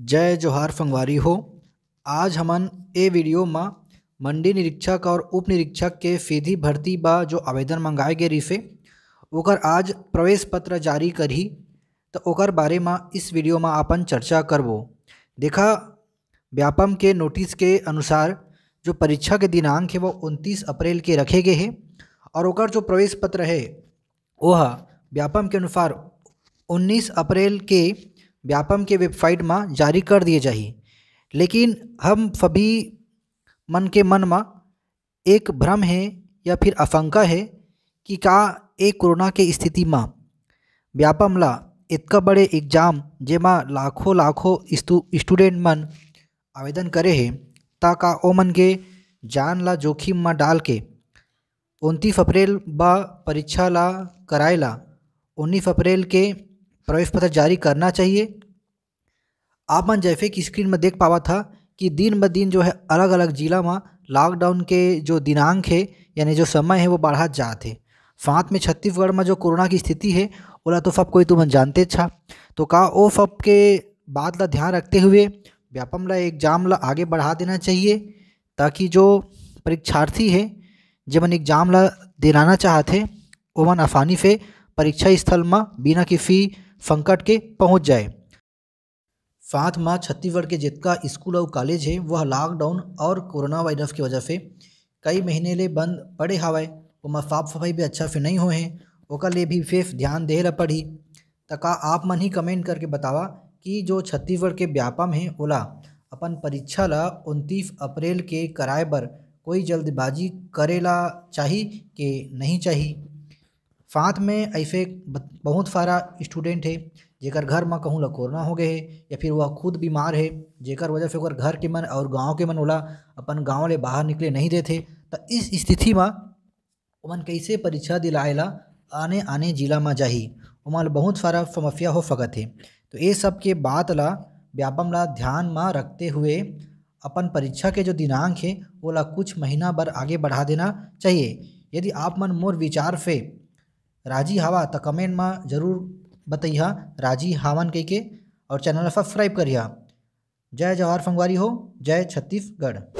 जय जोहार फंगवारी हो आज हमन ए वीडियो में मंडी निरीक्षक और उप निरीक्षक के फीधी भर्ती बा जो आवेदन मंगाए गए रिफे ओकर आज प्रवेश पत्र जारी करी तो ओकर बारे में इस वीडियो में अपन चर्चा करबो देखा व्यापम के नोटिस के अनुसार जो परीक्षा के दिनांक है वो उनतीस अप्रैल के रखे गए हैं और ओकर जो प्रवेश पत्र है वह व्यापम के अनुसार 19 अप्रैल के व्यापम के वेबसाइट में जारी कर दिए जाही लेकिन हम सभी मन के मन में एक भ्रम है या फिर आशंका है कि का एक कोरोना के स्थिति में व्यापम ला इतका बड़े एग्जाम जेमा लाखों लाखों स्टूडेंट मन आवेदन करे है का ओमन के जान ला जोखिम में डाल के उनतीस अप्रैल ब परीक्षा ला कराए ला उन्नीस अप्रैल के प्रवेश पत्र जारी करना चाहिए आप मन जैसे कि स्क्रीन में देख पावा था कि दिन ब दिन जो है अलग अलग ज़िला में लॉकडाउन के जो दिनांक है यानी जो समय है वो बढ़ा जाते साथ में छत्तीसगढ़ में जो कोरोना की स्थिति है ओला तो सब कोई तुम जानते छा तो का ओ सब के बाद ला ध्यान रखते हुए व्यापम ला एग्जाम ला आगे बढ़ा देना चाहिए ताकि जो परीक्षार्थी है जब मन एग्जाम ला दिलाना चाहते वो मन आसानी से परीक्षा स्थल में बिना किसी संकट के पहुंच जाए साथ में छत्तीसगढ़ के जितका स्कूल और कॉलेज है वह लॉकडाउन और कोरोना वायरस की वजह से कई महीने ले बंद पड़े हवा मैं साफ सफाई भी अच्छा से नहीं हुए हैं ओकर लिए भी विशेष ध्यान दे ला पड़ी तका आप मन ही कमेंट करके बतावा कि जो छत्तीसगढ़ के व्यापम है ओला अपन परीक्षा ला उनतीस अप्रैल के कराए बर कोई जल्दबाजी करेला चाही के नहीं चाही साथ में ऐसे बहुत सारा स्टूडेंट है जेकर घर में कहूँ ला कोरोना हो गए है या फिर वह खुद बीमार है जेकर वजह से घर के मन और गाँव के मन ओला अपन गाँव ले बाहर निकले नहीं देते तो इस स्थिति में उमन कैसे परीक्षा दिलाए ला आने आने जिला में जाही उमन बहुत सारा समस्या हो सकत है तो ये सब के बात ला व्यापम ला ध्यान में रखते हुए अपन परीक्षा के जो दिनांक है वो ला कुछ महीना भर आगे बढ़ा देना चाहिए यदि आप मन मोर विचार फे राजी हवा तो कमेंट में ज़रूर बतैया राजी हावन कह के और चैनल सब्सक्राइब करिए जय जवाहर फंगवारी हो जय छत्तीसगढ़